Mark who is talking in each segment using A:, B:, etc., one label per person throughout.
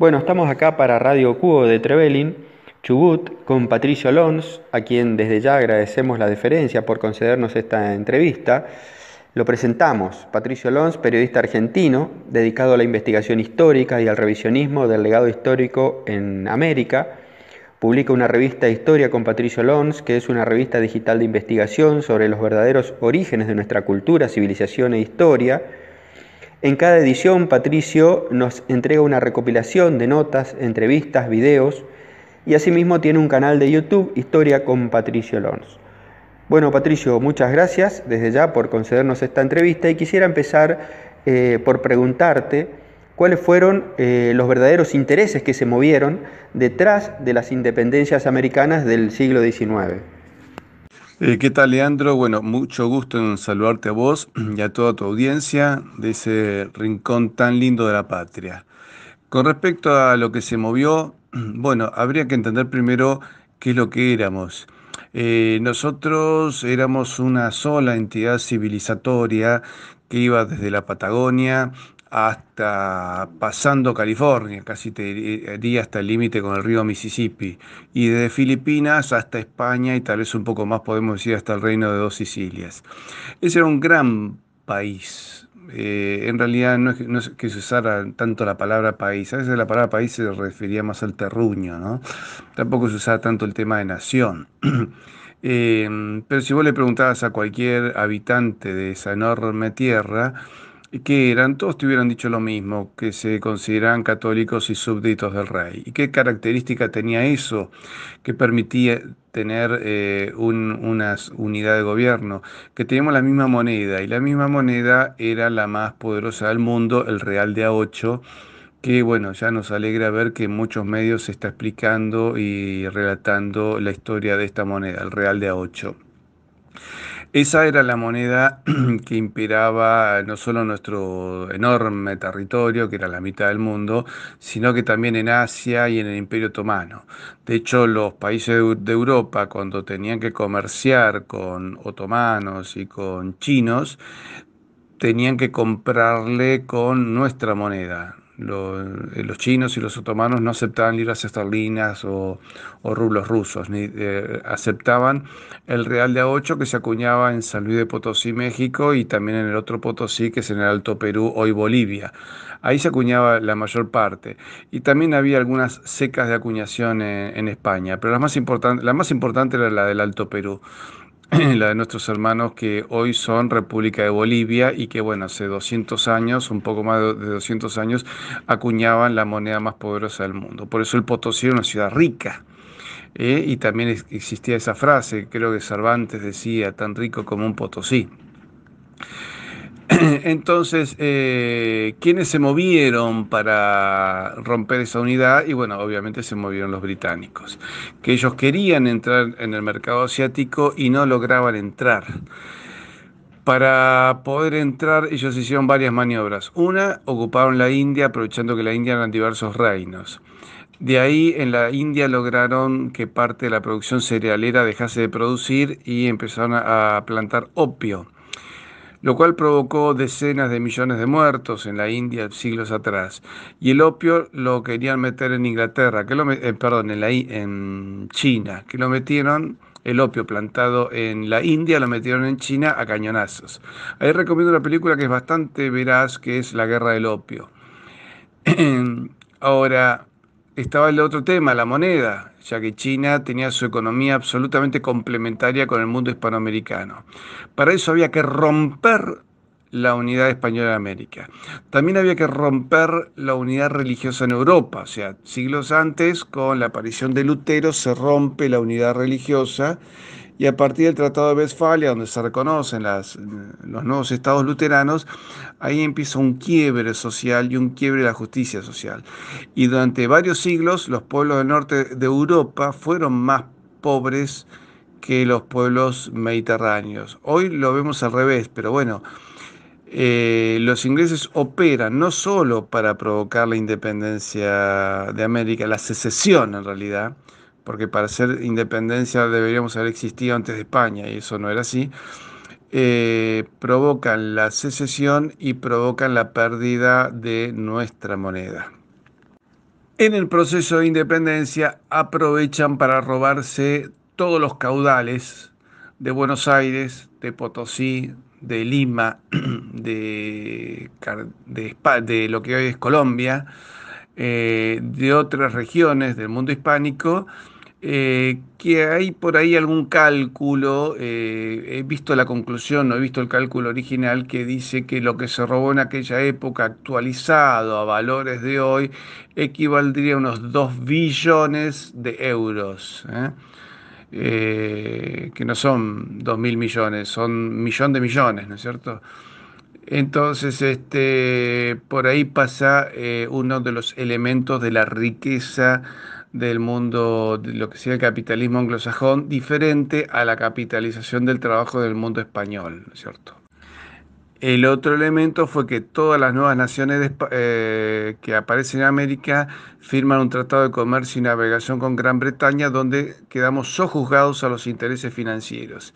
A: Bueno, estamos acá para Radio Cubo de Trevelin, Chubut, con Patricio Lons, a quien desde ya agradecemos la deferencia por concedernos esta entrevista. Lo presentamos, Patricio Lons, periodista argentino, dedicado a la investigación histórica y al revisionismo del legado histórico en América. Publica una revista Historia con Patricio Lons, que es una revista digital de investigación sobre los verdaderos orígenes de nuestra cultura, civilización e historia en cada edición, Patricio nos entrega una recopilación de notas, entrevistas, videos y asimismo tiene un canal de YouTube, Historia con Patricio Lons. Bueno, Patricio, muchas gracias desde ya por concedernos esta entrevista y quisiera empezar eh, por preguntarte cuáles fueron eh, los verdaderos intereses que se movieron detrás de las independencias americanas del siglo XIX.
B: Eh, ¿Qué tal, Leandro? Bueno, mucho gusto en saludarte a vos y a toda tu audiencia de ese rincón tan lindo de la patria. Con respecto a lo que se movió, bueno, habría que entender primero qué es lo que éramos. Eh, nosotros éramos una sola entidad civilizatoria que iba desde la Patagonia hasta pasando California, casi te diría eh, hasta el límite con el río Mississippi, y de Filipinas hasta España y tal vez un poco más podemos decir hasta el reino de dos Sicilias. Ese era un gran país. Eh, en realidad no es, que se usara tanto la palabra país, a veces la palabra país se refería más al terruño, ¿no? Tampoco se usaba tanto el tema de nación. Eh, pero si vos le preguntabas a cualquier habitante de esa enorme tierra, que eran, todos te hubieran dicho lo mismo, que se consideran católicos y súbditos del rey. ¿Y qué característica tenía eso que permitía tener eh, una unidad de gobierno? Que teníamos la misma moneda, y la misma moneda era la más poderosa del mundo, el real de A8, que bueno, ya nos alegra ver que en muchos medios se está explicando y relatando la historia de esta moneda, el real de A8. Esa era la moneda que imperaba no solo en nuestro enorme territorio, que era la mitad del mundo, sino que también en Asia y en el Imperio Otomano. De hecho, los países de Europa, cuando tenían que comerciar con otomanos y con chinos, tenían que comprarle con nuestra moneda. Eh, los chinos y los otomanos no aceptaban libras esterlinas o, rublos rusos, ni, eh, aceptaban el real de A8 que se acuñaba en San Luis de Potosí, México, y también en el otro Potosí, que es en el Alto Perú, hoy Bolivia. Ahí se acuñaba la mayor parte. Y también había algunas secas de acuñación eh, en, España, pero la más, la más importante era la del Alto Perú. la de nuestros hermanos que hoy son República de Bolivia y que, bueno, hace 200 años, un poco más de 200 años, acuñaban la moneda más poderosa del mundo. Por eso el Potosí era una ciudad rica. ¿eh? Y también existía esa frase, creo que Cervantes decía, tan rico como un Potosí. Entonces, eh, ¿quiénes se movieron para romper esa unidad? Y bueno, obviamente se movieron los británicos, que ellos querían entrar en el mercado asiático y no lograban entrar. Para poder entrar, ellos hicieron varias maniobras. Una, ocuparon la India, aprovechando que la India eran diversos reinos. De ahí en la India lograron que parte de la producción cerealera dejase de producir y empezaron a plantar opio lo cual provocó decenas de millones de muertos en la India siglos atrás. Y el opio lo querían meter en Inglaterra, que lo, eh, perdón, en, en China, que lo metieron el opio plantado en la India, lo metieron en China a cañonazos. Ahí recomiendo una película que es bastante veraz, que es La Guerra del Opio. Ahora, estaba el otro tema, la moneda, ya que China tenía su economía absolutamente complementaria con el mundo hispanoamericano. Para eso había que romper la unidad española en América. También había que romper la unidad religiosa en Europa, o sea, siglos antes, con la aparición de Lutero, se rompe la unidad religiosa y a partir del Tratado de Westfalia, donde se reconocen los nuevos estados luteranos, ahí empieza un quiebre social y un quiebre de la justicia social. Y durante varios siglos los pueblos del norte de Europa fueron más pobres que los pueblos mediterráneos. Hoy lo vemos al revés, pero bueno, eh, los ingleses operan no solo para provocar la independencia de América, la secesión en realidad, porque para ser independencia deberíamos haber existido antes de España, y eso no era así, eh, provocan la secesión y provocan la pérdida de nuestra moneda. En el proceso de independencia aprovechan para robarse todos los caudales de Buenos Aires, de Potosí, de Lima, de lo que hoy es Colombia, eh, de otras regiones del mundo hispánico, eh, que hay por ahí algún cálculo, eh, he visto la conclusión, no he visto el cálculo original, que dice que lo que se robó en aquella época actualizado a valores de hoy equivaldría a unos 2 billones de euros. que no son 2 mil millones, son millón de millones, ¿no es cierto? Entonces, este, por ahí pasa eh, uno de los elementos de la riqueza del mundo, de lo que sea el capitalismo anglosajón, diferente a la capitalización del trabajo del mundo español, ¿cierto? El otro elemento fue que todas las nuevas naciones eh, que aparecen en América firman un tratado de comercio y navegación con Gran Bretaña donde quedamos sojuzgados a los intereses financieros.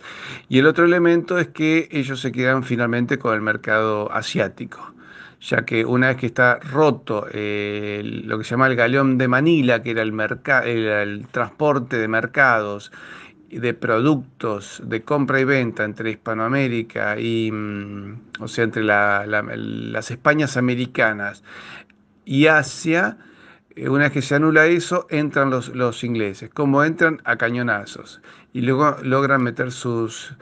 B: Y el otro elemento es que ellos se quedan finalmente con el mercado asiático ya que una vez que está roto eh, lo que se llama el galeón de Manila, que era el, el transporte de mercados de productos de compra y venta entre Hispanoamérica y, mm, o sea, entre las Españas americanas y Asia, eh, una vez que se anula eso, entran los, los ingleses. Como entran? A cañonazos. Y luego logran meter sus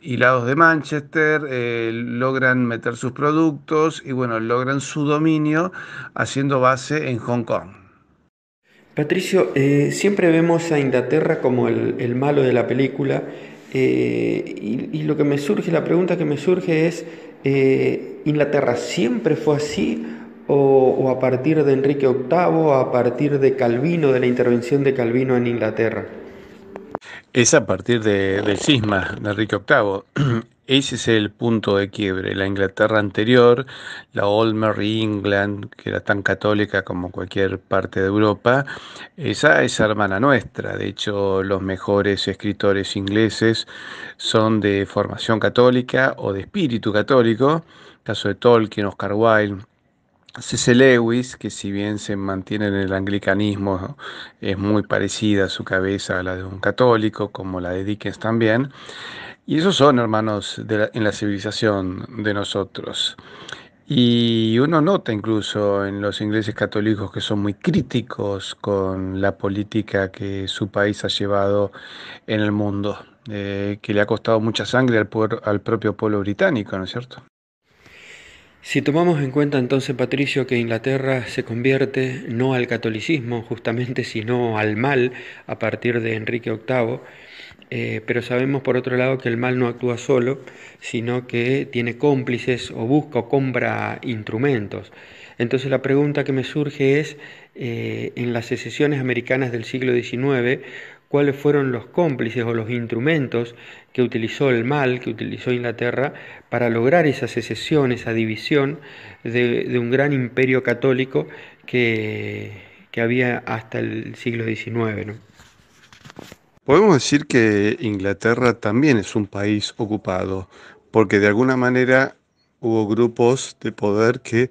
B: hilados de Manchester, eh, logran meter sus productos y bueno, logran su dominio haciendo base en Hong Kong.
A: Patricio, eh, siempre vemos a Inglaterra como el, malo de la película eh, y, lo que me surge, la pregunta que me surge es, eh, ¿Inglaterra siempre fue así o, a partir de Enrique VIII, a partir de Calvino, de la intervención de Calvino en Inglaterra?
B: Es a partir del cisma de Enrique VIII. Ese es el punto de quiebre. La Inglaterra anterior, la Old Mary England, que era tan católica como cualquier parte de Europa, esa es hermana nuestra. De hecho, los mejores escritores ingleses son de formación católica o de espíritu católico. Caso de Tolkien, Oscar Wilde, C.C. Lewis, que si bien se mantiene en el anglicanismo, es muy parecida su cabeza a la de un católico, como la de Dickens también. Y esos son hermanos en la civilización de nosotros. Y uno nota incluso en los ingleses católicos que son muy críticos con la política que su país ha llevado en el mundo,
A: eh, que le ha costado mucha sangre al, al propio pueblo británico, ¿no es cierto? Si tomamos en cuenta entonces, Patricio, que Inglaterra se convierte no al catolicismo justamente, sino al mal a partir de Enrique VIII, eh, pero sabemos por otro lado que el mal no actúa solo, sino que tiene cómplices o busca o compra instrumentos. Entonces la pregunta que me surge es, eh, en las secesiones americanas del siglo XIX, cuáles fueron los cómplices o los instrumentos que utilizó el mal, que utilizó Inglaterra, para lograr esa secesión, esa división de, un gran imperio católico que, había hasta el siglo XIX.
B: Podemos decir que Inglaterra también es un país ocupado, porque de alguna manera hubo grupos de poder que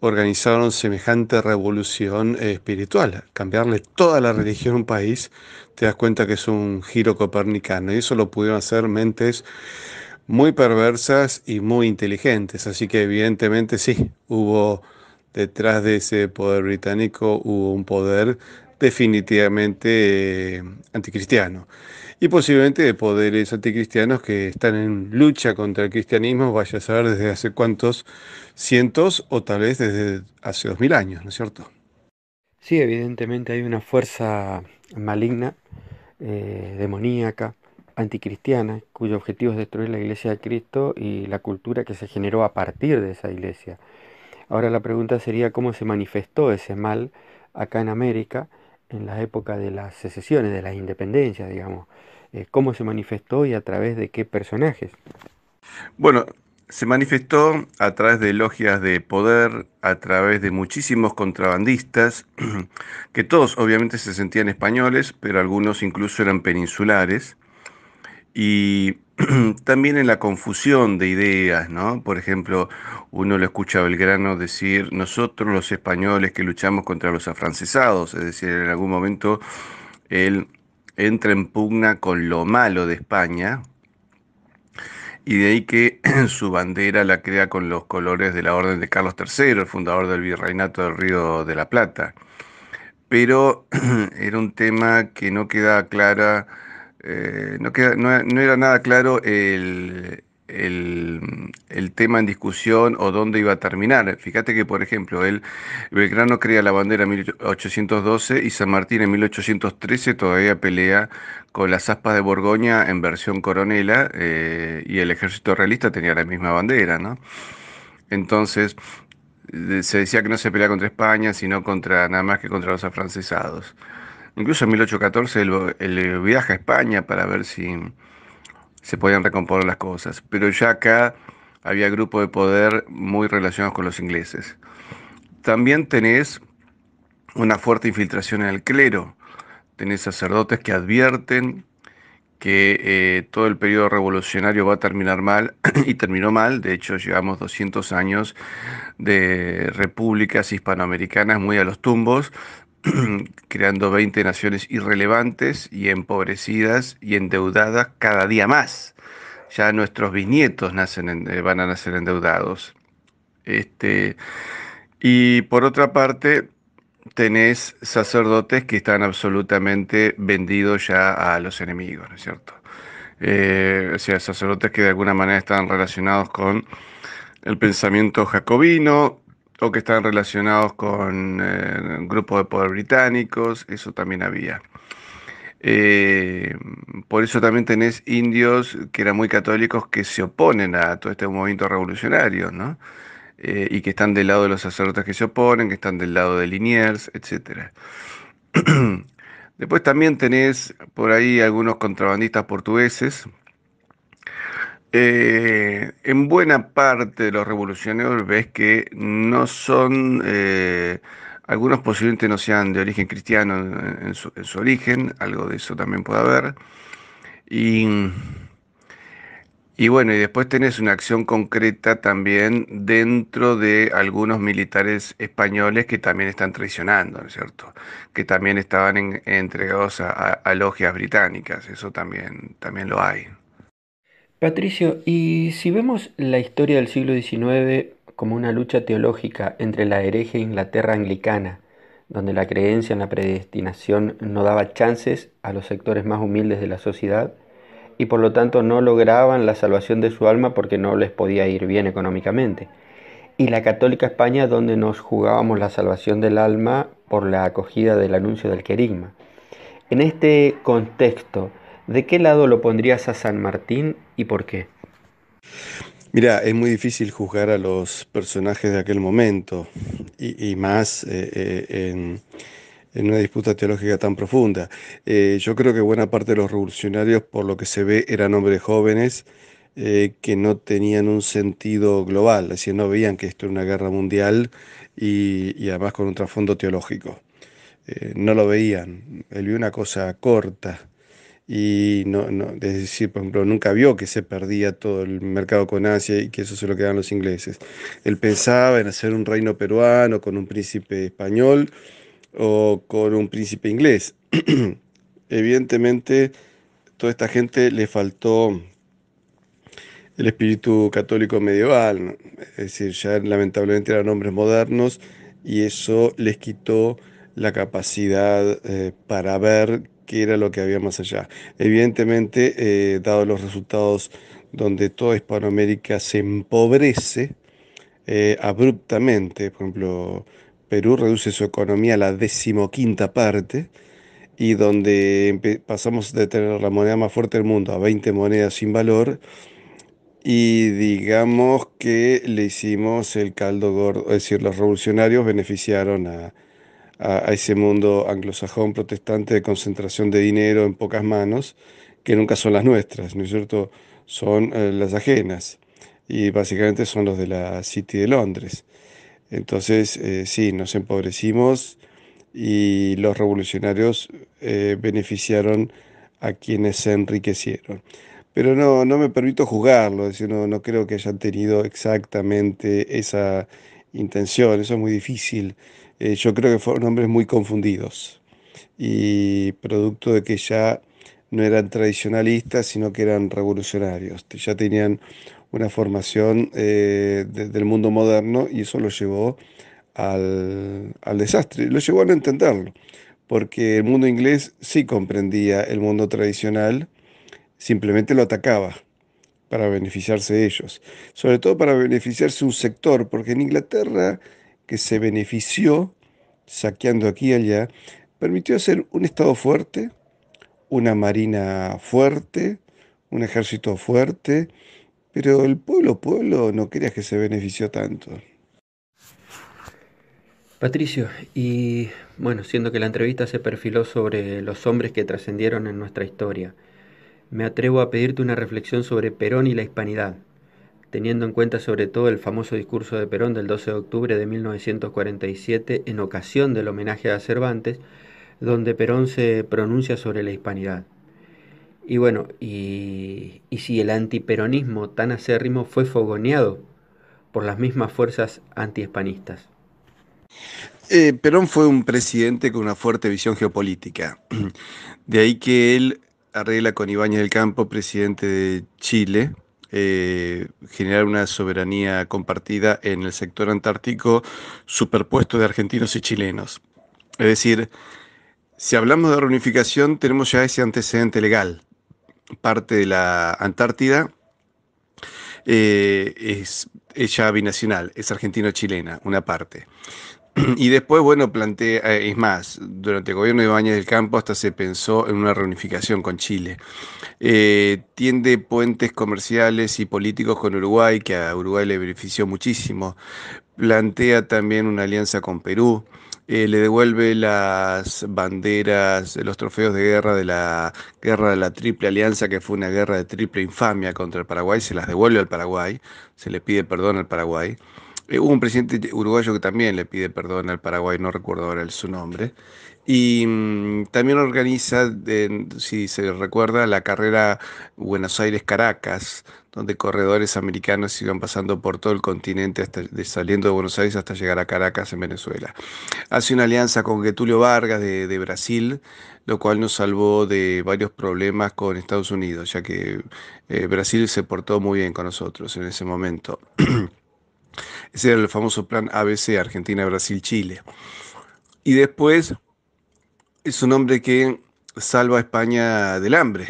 B: organizaron semejante revolución eh, espiritual. Cambiarle toda la religión a un país, te das cuenta que es un giro copernicano. Y eso lo pudieron hacer mentes muy perversas y muy inteligentes. Así que evidentemente sí, hubo detrás de ese poder británico, hubo un poder definitivamente eh, anticristiano. Y posiblemente de poderes anticristianos que están en lucha contra el cristianismo, vaya a saber desde hace
A: cuántos cientos o tal vez desde hace dos mil años, ¿no es cierto? Sí, evidentemente hay una fuerza maligna, eh, demoníaca, anticristiana, cuyo objetivo es destruir la iglesia de Cristo y la cultura que se generó a partir de esa iglesia. Ahora la pregunta sería cómo se manifestó ese mal acá en América en la época de las secesiones, de las independencias, digamos. Eh, ¿Cómo se manifestó y a través de qué personajes?
B: Bueno, se manifestó a través de logias de poder, a través de muchísimos contrabandistas, que todos obviamente se sentían españoles, pero algunos incluso eran peninsulares y también en la confusión de ideas, ¿no? Por ejemplo, uno lo escucha a Belgrano decir, nosotros los españoles que luchamos contra los afrancesados, es decir, en algún momento él entra en pugna con lo malo de España, y de ahí que su bandera la crea con los colores de la Orden de Carlos III, el fundador del Virreinato del Río de la Plata. Pero era un tema que no queda clara eh, no, no, era nada claro el, tema en discusión o dónde iba a terminar. Fíjate que, por ejemplo, el Belgrano crea la bandera en 1812 y San Martín en 1813 todavía pelea con las aspas de Borgoña en versión coronela eh, y el ejército realista tenía la misma bandera, ¿no? Entonces, eh, se decía que no se pelea contra España, sino contra nada más que contra los afrancesados. Incluso en 1814 el, eh, viaje a España para ver si se podían recomponer las cosas. Pero ya acá había grupos de poder muy relacionados con los ingleses. También tenés una fuerte infiltración en el clero. Tenés sacerdotes que advierten que eh, todo el periodo revolucionario va a terminar mal y terminó mal. De hecho, llevamos 200 años de repúblicas hispanoamericanas muy a los tumbos, creando 20 naciones irrelevantes y empobrecidas y endeudadas cada día más. Ya nuestros bisnietos nacen eh, van a nacer endeudados. Este, y por otra parte, tenés sacerdotes que están absolutamente vendidos ya a los enemigos, ¿no es cierto? Eh, o sea, sacerdotes que de alguna manera están relacionados con el pensamiento jacobino, o que están relacionados con eh, grupos de poder británicos, eso también había. Eh, por eso también tenés indios que eran muy católicos que se oponen a todo este movimiento revolucionario, ¿no? Eh, y que están del lado de los sacerdotes que se oponen, que están del lado de Liniers, etc. Después también tenés por ahí algunos contrabandistas portugueses eh, en buena parte de los revolucionarios ves que no son, eh, algunos posiblemente no sean de origen cristiano en, su, origen, algo de eso también puede haber. Y, y bueno, y después tenés una acción concreta también dentro de algunos militares españoles que también están traicionando, ¿no es cierto? Que también estaban entregados a, a logias británicas, eso también,
A: también lo hay. Patricio, y si vemos la historia del siglo XIX como una lucha teológica entre la hereje Inglaterra anglicana, donde la creencia en la predestinación no daba chances a los sectores más humildes de la sociedad y por lo tanto no lograban la salvación de su alma porque no les podía ir bien económicamente. Y la católica España donde nos jugábamos la salvación del alma por la acogida del anuncio del querigma. En este contexto, ¿de qué lado lo pondrías a San Martín y por qué? Mira, es muy difícil juzgar
B: a los personajes de aquel momento y, más eh, eh, en, una disputa teológica tan profunda. Eh, yo creo que buena parte de los revolucionarios, por lo que se ve, eran hombres jóvenes que no tenían un sentido global, es decir, no veían que esto era una guerra mundial y, y además con un trasfondo teológico. no lo veían, él vio una cosa corta y no, no, es decir, por ejemplo, nunca vio que se perdía todo el mercado con Asia y que eso se lo quedaban los ingleses. Él pensaba en hacer un reino peruano con un príncipe español o con un príncipe inglés. Evidentemente, toda esta gente le faltó el espíritu católico medieval, es decir, ya lamentablemente eran hombres modernos y eso les quitó la capacidad eh, para ver que era lo que había más allá. Evidentemente, eh, dado los resultados donde toda Hispanoamérica se empobrece eh, abruptamente, por ejemplo, Perú reduce su economía a la decimoquinta parte y donde pasamos de tener la moneda más fuerte del mundo a 20 monedas sin valor y digamos que le hicimos el caldo gordo, es decir, los revolucionarios beneficiaron a, a, ese mundo anglosajón protestante de concentración de dinero en pocas manos, que nunca son las nuestras, ¿no es cierto? Son eh, las ajenas y básicamente son los de la City de Londres. Entonces, eh, sí, nos empobrecimos y los revolucionarios eh, beneficiaron a quienes se enriquecieron. Pero no, no me permito juzgarlo, decir, no creo que hayan tenido exactamente esa intención, eso es muy difícil eh, yo creo que fueron hombres muy confundidos y producto de que ya no eran tradicionalistas, sino que eran revolucionarios, ya tenían una formación eh, del mundo moderno y eso lo llevó al, desastre, lo llevó a no entenderlo, porque el mundo inglés sí comprendía el mundo tradicional, simplemente lo atacaba para beneficiarse de ellos, sobre todo para beneficiarse un sector, porque en Inglaterra que se benefició saqueando aquí y allá, permitió hacer un Estado fuerte, una marina fuerte, un ejército fuerte, pero el pueblo, pueblo, no creas que se benefició tanto.
A: Patricio, y bueno, siendo que la entrevista se perfiló sobre los hombres que trascendieron en nuestra historia, me atrevo a pedirte una reflexión sobre Perón y la hispanidad teniendo en cuenta sobre todo el famoso discurso de Perón del 12 de octubre de 1947 en ocasión del homenaje a Cervantes, donde Perón se pronuncia sobre la hispanidad. Y bueno, y, si el antiperonismo tan acérrimo fue fogoneado por las mismas fuerzas antihispanistas.
B: hispanistas eh, Perón fue un presidente con una fuerte visión geopolítica. De ahí que él arregla con Ibáñez del Campo, presidente de Chile, eh, generar una soberanía compartida en el sector antártico superpuesto de argentinos y chilenos. Es decir, si hablamos de reunificación, tenemos ya ese antecedente legal. Parte de la Antártida eh, es, es ya binacional, es argentino-chilena, una parte. Y después, bueno, plantea, eh, es más, durante el gobierno de Ibáñez del Campo hasta se pensó en una reunificación con Chile. Eh, tiende puentes comerciales y políticos con Uruguay, que a Uruguay le benefició muchísimo. Plantea también una alianza con Perú. Eh, le devuelve las banderas, los trofeos de guerra de la guerra de la Triple Alianza, que fue una guerra de triple infamia contra el Paraguay, se las devuelve al Paraguay, se le pide perdón al Paraguay. Eh, hubo un presidente uruguayo que también le pide perdón al Paraguay, no recuerdo ahora el, su nombre, y mm, también organiza, si se recuerda, la carrera Buenos Aires-Caracas, donde corredores americanos iban pasando por todo el continente, hasta, saliendo de Buenos Aires hasta llegar a Caracas en Venezuela. Hace una alianza con Getulio Vargas de, Brasil, lo cual nos salvó de varios problemas con Estados Unidos, ya que eh, Brasil se portó muy bien con nosotros en ese momento. Ese era el famoso plan ABC, Argentina, Brasil, Chile. Y después es un hombre que salva a España del hambre,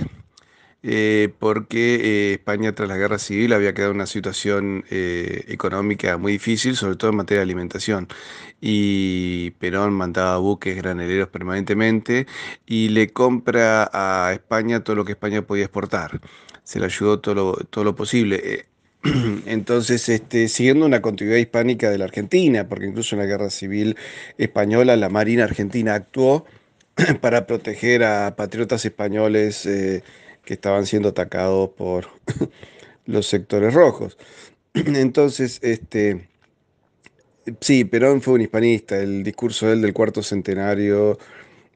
B: eh, porque eh, España tras la guerra civil había quedado en una situación eh, económica muy difícil, sobre todo en materia de alimentación. Y Perón mandaba buques graneleros permanentemente y le compra a España todo lo que España podía exportar. Se le ayudó todo todo lo posible. Entonces, este, siguiendo una continuidad hispánica de la Argentina, porque incluso en la Guerra Civil Española la Marina Argentina actuó para proteger a patriotas españoles eh, que estaban siendo atacados por los sectores rojos. Entonces, este, sí, Perón fue un hispanista, el discurso de él del cuarto centenario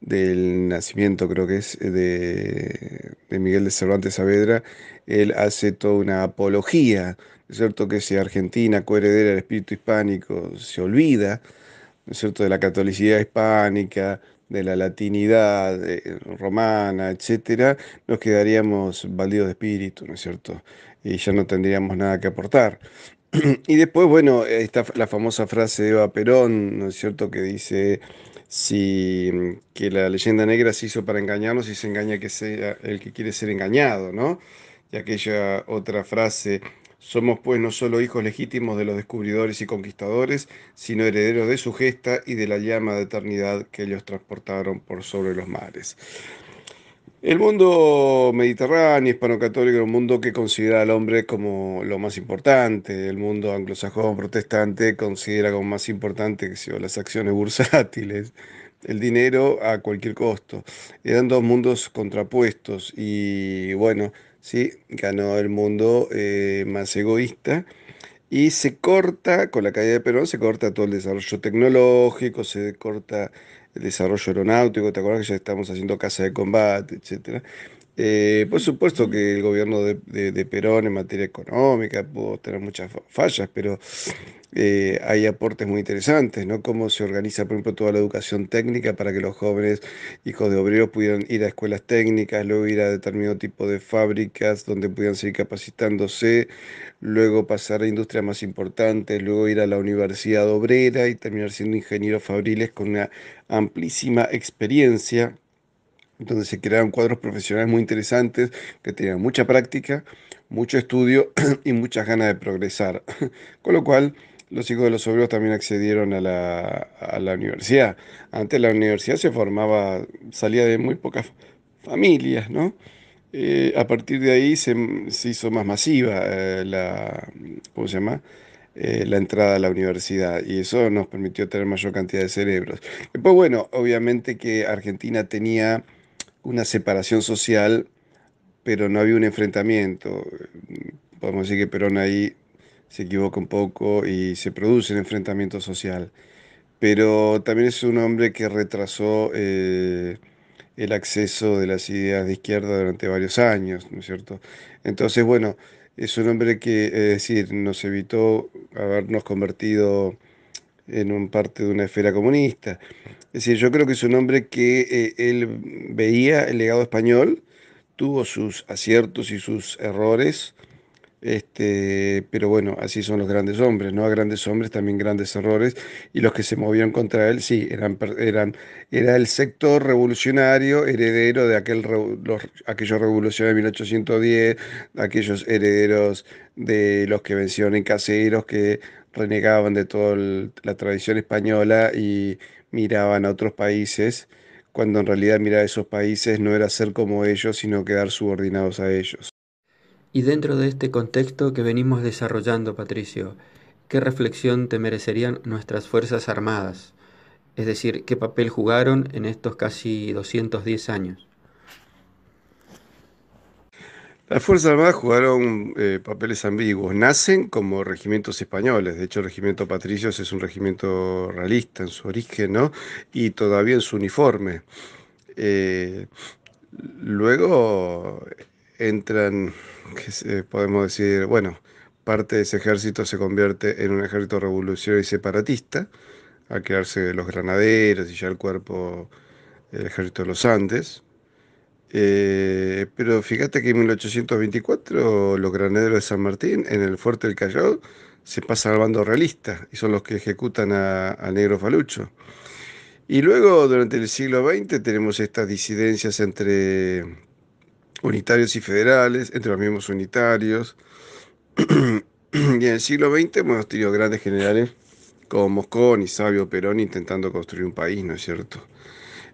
B: del nacimiento, creo que es, de, Miguel de Cervantes Saavedra, él hace toda una apología, ¿no es cierto? Que si Argentina, coheredera del espíritu hispánico, se olvida, ¿no es cierto?, de la catolicidad hispánica, de la latinidad eh, romana, etcétera, nos quedaríamos baldidos de espíritu, ¿no es cierto? Y ya no tendríamos nada que aportar. y después, bueno, está la famosa frase de Eva Perón, ¿no es cierto?, que dice si mm, que la leyenda negra se hizo para engañarnos y se engaña que sea el que quiere ser engañado, ¿no? Y aquella otra frase, somos pues no solo hijos legítimos de los descubridores y conquistadores, sino herederos de su gesta y de la llama de eternidad que ellos transportaron por sobre los mares. El mundo mediterráneo, hispano-católico, es un mundo que considera al hombre como lo más importante. El mundo anglosajón, protestante, considera como más importante que sea, las acciones bursátiles, el dinero a cualquier costo. Eran dos mundos contrapuestos y bueno, sí, ganó el mundo eh, más egoísta. Y se corta, con la caída de Perón, se corta todo el desarrollo tecnológico, se corta el desarrollo aeronáutico, te acuerdas que ya estamos haciendo casa de combate, etcétera. Eh, por supuesto que el gobierno de, Perón en materia económica pudo tener muchas fallas, pero eh, hay aportes muy interesantes, ¿no? Cómo se organiza, por ejemplo, toda la educación técnica para que los jóvenes hijos de obreros pudieran ir a escuelas técnicas, luego ir a determinado tipo de fábricas donde pudieran seguir capacitándose, luego pasar a industrias más importantes, luego ir a la universidad obrera y terminar siendo ingenieros fabriles con una amplísima experiencia donde se crearon cuadros profesionales muy interesantes que tenían mucha práctica, mucho estudio y muchas ganas de progresar. Con lo cual, los hijos de los obreros también accedieron a la, a la universidad. Antes la universidad se formaba, salía de muy pocas familias, ¿no? Eh, a partir de ahí se, se hizo más masiva eh, la, ¿cómo se llama? Eh, la entrada a la universidad y eso nos permitió tener mayor cantidad de cerebros. Pues bueno, obviamente que Argentina tenía una separación social, pero no había un enfrentamiento. Podemos decir que Perón ahí se equivoca un poco y se produce un enfrentamiento social. Pero también es un hombre que retrasó eh, el acceso de las ideas de izquierda durante varios años, ¿no es cierto? Entonces, bueno, es un hombre que, es decir, nos evitó habernos convertido en un parte de una esfera comunista. Es decir, yo creo que es un hombre que eh, él veía el legado español, tuvo sus aciertos y sus errores, este, pero bueno, así son los grandes hombres, ¿no? A grandes hombres también grandes errores, y los que se movieron contra él, sí, eran, eran era el sector revolucionario heredero de aquel, los, aquellos revolucionarios de 1810, aquellos herederos de los que vencieron en caseros, que renegaban de toda la tradición española y miraban a otros países, cuando en realidad mirar a esos países no era ser como ellos, sino quedar subordinados a ellos.
A: Y dentro de este contexto que venimos desarrollando, Patricio, ¿qué reflexión te merecerían nuestras Fuerzas Armadas? Es decir, ¿qué papel jugaron en estos casi 210 años?
B: Las Fuerzas Armadas jugaron eh, papeles ambiguos. Nacen como regimientos españoles. De hecho, el regimiento Patricios es un regimiento realista en su origen, ¿no? Y todavía en su uniforme. Eh, luego entran, podemos decir, bueno, parte de ese ejército se convierte en un ejército revolucionario y separatista, a crearse los granaderos y ya el cuerpo, el ejército de los Andes, eh, pero fíjate que en 1824 los granaderos de San Martín en el fuerte del Callao se pasan al bando realista y son los que ejecutan a, a Negro Falucho. Y luego durante el siglo XX tenemos estas disidencias entre unitarios y federales, entre los mismos unitarios. y en el siglo XX hemos tenido grandes generales como Moscón y Sabio Perón intentando construir un país, ¿no es cierto?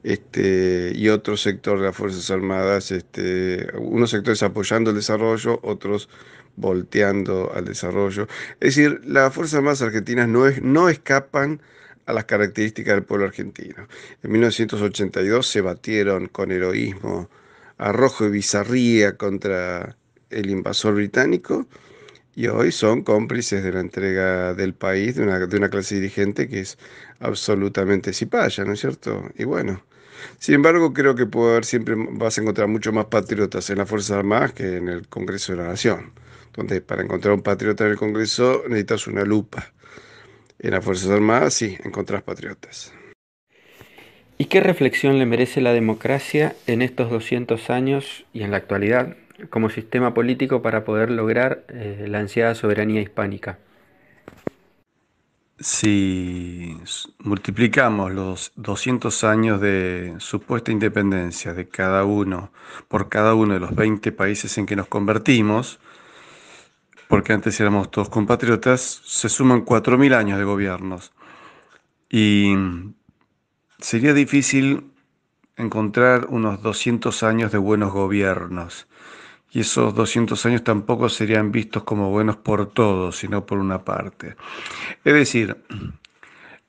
B: este, y otro sector de las Fuerzas Armadas, este, unos sectores apoyando el desarrollo, otros volteando al desarrollo. Es decir, las Fuerzas Armadas argentinas no, no escapan a las características del pueblo argentino. En 1982 se batieron con heroísmo, arrojo y bizarría contra el invasor británico y hoy son cómplices de la entrega del país de una, clase dirigente que es absolutamente cipaya, ¿no es cierto? Y bueno, sin embargo, creo que siempre, vas a encontrar mucho más patriotas en las Fuerzas Armadas que en el Congreso de la Nación, donde para encontrar un patriota en el Congreso necesitas una lupa. En las Fuerzas Armadas sí, encontrás patriotas.
A: ¿Y qué reflexión le merece la democracia en estos 200 años y en la actualidad? como sistema político para poder lograr eh, la ansiada soberanía hispánica.
B: Si multiplicamos los 200 años de supuesta independencia de cada uno por cada uno de los 20 países en que nos convertimos, porque antes éramos todos compatriotas, se suman 4.000 años de gobiernos. Y sería difícil encontrar unos 200 años de buenos gobiernos y esos 200 años tampoco serían vistos como buenos por todos, sino por una parte. Es decir,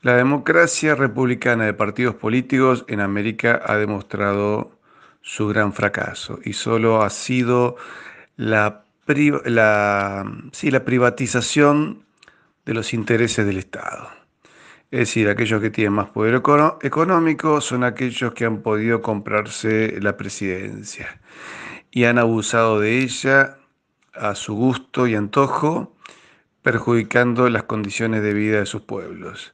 B: la democracia republicana de partidos políticos en América ha demostrado su gran fracaso y solo ha sido la, la privatización de los intereses del Estado. Es decir, aquellos que tienen más poder económico son aquellos que han podido comprarse la presidencia y han abusado de ella a su gusto y antojo, perjudicando las condiciones de vida de sus pueblos.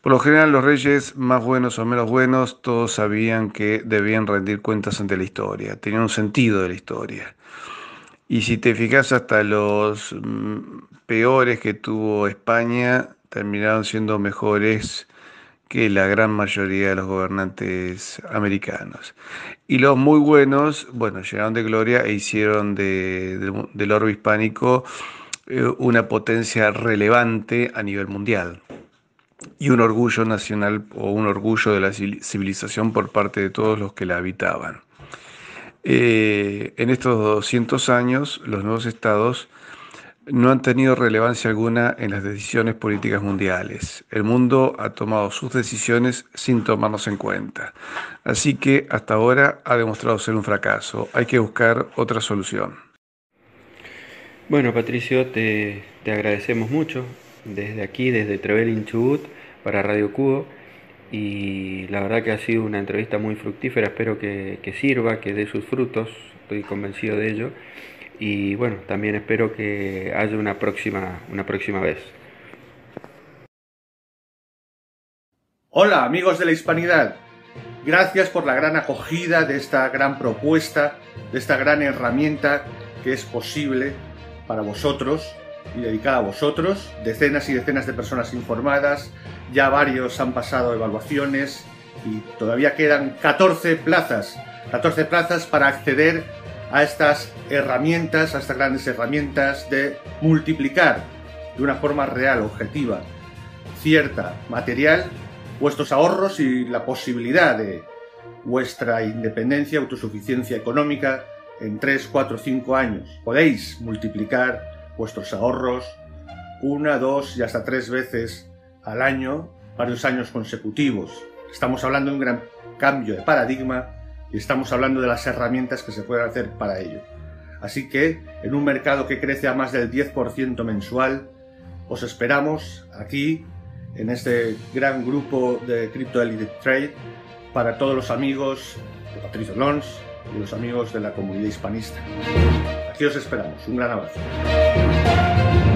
B: Por lo general los reyes, más buenos o menos buenos, todos sabían que debían rendir cuentas ante la historia, tenían un sentido de la historia. Y si te fijas, hasta los mm, peores que tuvo España terminaron siendo mejores que la gran mayoría de los gobernantes americanos. Y los muy buenos, bueno, llegaron de gloria e hicieron del oro hispánico eh, una potencia relevante a nivel mundial y un orgullo nacional o un orgullo de la civilización por parte de todos los que la habitaban. Eh, en estos 200 años, los nuevos estados no han tenido relevancia alguna en las decisiones políticas mundiales. El mundo ha tomado sus decisiones sin tomarnos en cuenta. Así que hasta ahora ha demostrado ser un fracaso. Hay que buscar otra solución.
A: Bueno, Patricio, te, te agradecemos mucho desde aquí, desde Trevelin Chubut, para Radio Cubo. Y la verdad que ha sido una entrevista muy fructífera. Espero que, que sirva, que dé sus frutos. Estoy convencido de ello y bueno, también espero que haya una próxima, una próxima vez.
C: Hola amigos de la hispanidad, gracias por la gran acogida de esta gran propuesta, de esta gran herramienta que es posible para vosotros y dedicada a vosotros, decenas y decenas de personas informadas, ya varios han pasado evaluaciones y todavía quedan 14 plazas, 14 plazas para acceder a estas herramientas, a estas grandes herramientas de multiplicar de una forma real, objetiva, cierta, material, vuestros ahorros y la posibilidad de vuestra independencia, autosuficiencia económica en 3, 4, cinco años. Podéis multiplicar vuestros ahorros una, dos y hasta tres veces al año, varios años consecutivos. Estamos hablando de un gran cambio de paradigma y estamos hablando de las herramientas que se pueden hacer para ello. Así que, en un mercado que crece a más del 10% mensual, os esperamos aquí, en este gran grupo de Crypto Elite Trade, para todos los amigos de Patricio Lons y los amigos de la comunidad hispanista. Aquí os esperamos. Un gran abrazo.